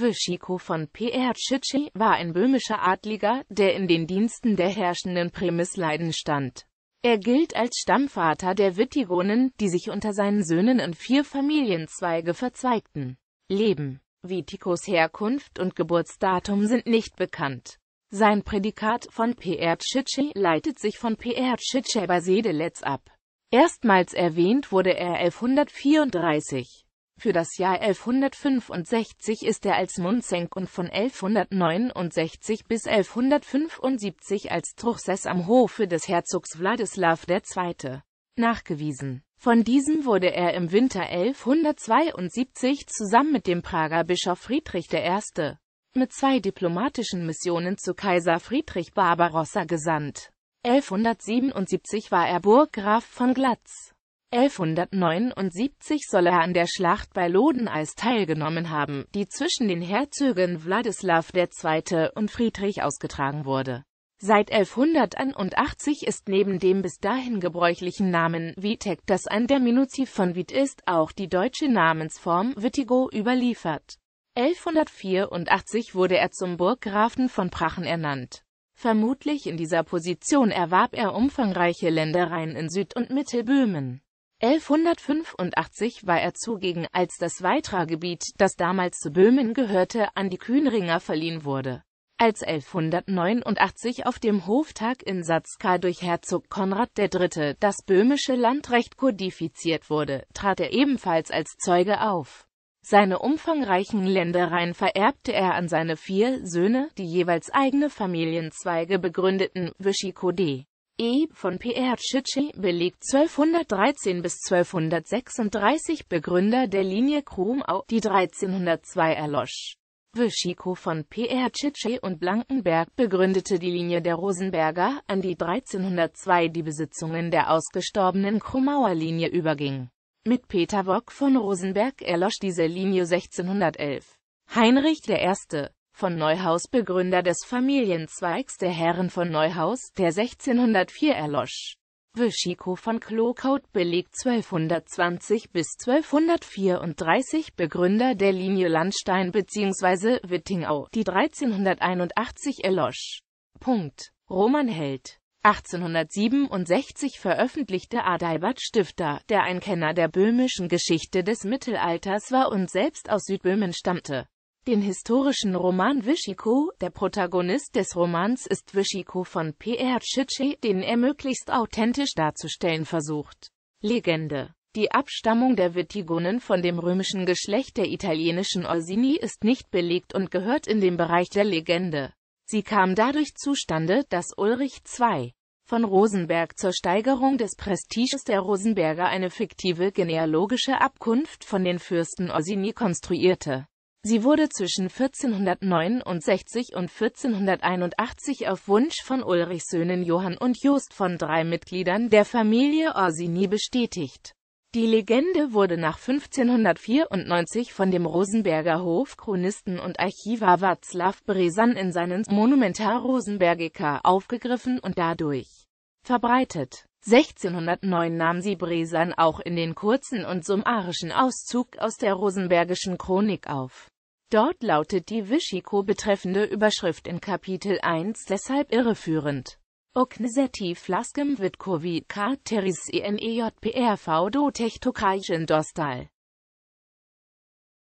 Vichico von P.R. Percici war ein böhmischer Adliger, der in den Diensten der herrschenden Prämisleiden stand. Er gilt als Stammvater der Witigonen, die sich unter seinen Söhnen in vier Familienzweige verzweigten. Leben Viticos Herkunft und Geburtsdatum sind nicht bekannt. Sein Prädikat von P.R. Percici leitet sich von P.R. Percici bei Sedeletz ab. Erstmals erwähnt wurde er 1134. Für das Jahr 1165 ist er als Munzenk und von 1169 bis 1175 als Truchsess am Hofe des Herzogs Wladislaw II. nachgewiesen. Von diesem wurde er im Winter 1172 zusammen mit dem Prager Bischof Friedrich I. mit zwei diplomatischen Missionen zu Kaiser Friedrich Barbarossa gesandt. 1177 war er Burggraf von Glatz. 1179 soll er an der Schlacht bei Lodeneis teilgenommen haben, die zwischen den Herzögen Wladislaw II. und Friedrich ausgetragen wurde. Seit 1181 ist neben dem bis dahin gebräuchlichen Namen Witek das ein Diminutiv von Vit ist, auch die deutsche Namensform Wittigo überliefert. 1184 wurde er zum Burggrafen von Prachen ernannt. Vermutlich in dieser Position erwarb er umfangreiche Ländereien in Süd- und Mittelböhmen. 1185 war er zugegen, als das Weitragebiet, das damals zu Böhmen gehörte, an die Kühnringer verliehen wurde. Als 1189 auf dem Hoftag in Satzka durch Herzog Konrad III. das böhmische Landrecht kodifiziert wurde, trat er ebenfalls als Zeuge auf. Seine umfangreichen Ländereien vererbte er an seine vier Söhne, die jeweils eigene Familienzweige begründeten, Vichicode, E. von P.R. Tschitschi belegt 1213 bis 1236 Begründer der Linie Krumau, die 1302 erlosch. Wyschiko von P.R. Tschitschi und Blankenberg begründete die Linie der Rosenberger, an die 1302 die Besitzungen der ausgestorbenen Krumauer Linie überging. Mit Peter Wock von Rosenberg erlosch diese Linie 1611. Heinrich I von Neuhaus Begründer des Familienzweigs der Herren von Neuhaus, der 1604 erlosch. Wischiko von Klokaut belegt 1220 bis 1234 Begründer der Linie Landstein bzw. Wittingau, die 1381 erlosch. Punkt. Roman Held 1867 veröffentlichte Adalbert Stifter, der ein Kenner der böhmischen Geschichte des Mittelalters war und selbst aus Südböhmen stammte den historischen Roman Vichiko. Der Protagonist des Romans ist Vichiko von P.R. Chiche, den er möglichst authentisch darzustellen versucht. Legende die Abstammung der Vitigonen von dem römischen Geschlecht der italienischen Orsini ist nicht belegt und gehört in den Bereich der Legende. Sie kam dadurch zustande, dass Ulrich II. von Rosenberg zur Steigerung des Prestiges der Rosenberger eine fiktive genealogische Abkunft von den Fürsten Orsini konstruierte. Sie wurde zwischen 1469 und 1481 auf Wunsch von Ulrichs Söhnen Johann und Jost von drei Mitgliedern der Familie Orsini bestätigt. Die Legende wurde nach 1594 von dem Rosenberger Hofchronisten und Archivar Václav Bresan in seinen Monumentar Rosenbergica aufgegriffen und dadurch verbreitet. 1609 nahm sie Bresan auch in den kurzen und summarischen Auszug aus der Rosenbergischen Chronik auf. Dort lautet die Vichiko betreffende Überschrift in Kapitel 1 deshalb irreführend. Okneseti flaskem Vitkovi k teris enejpr do techtokajen dostal.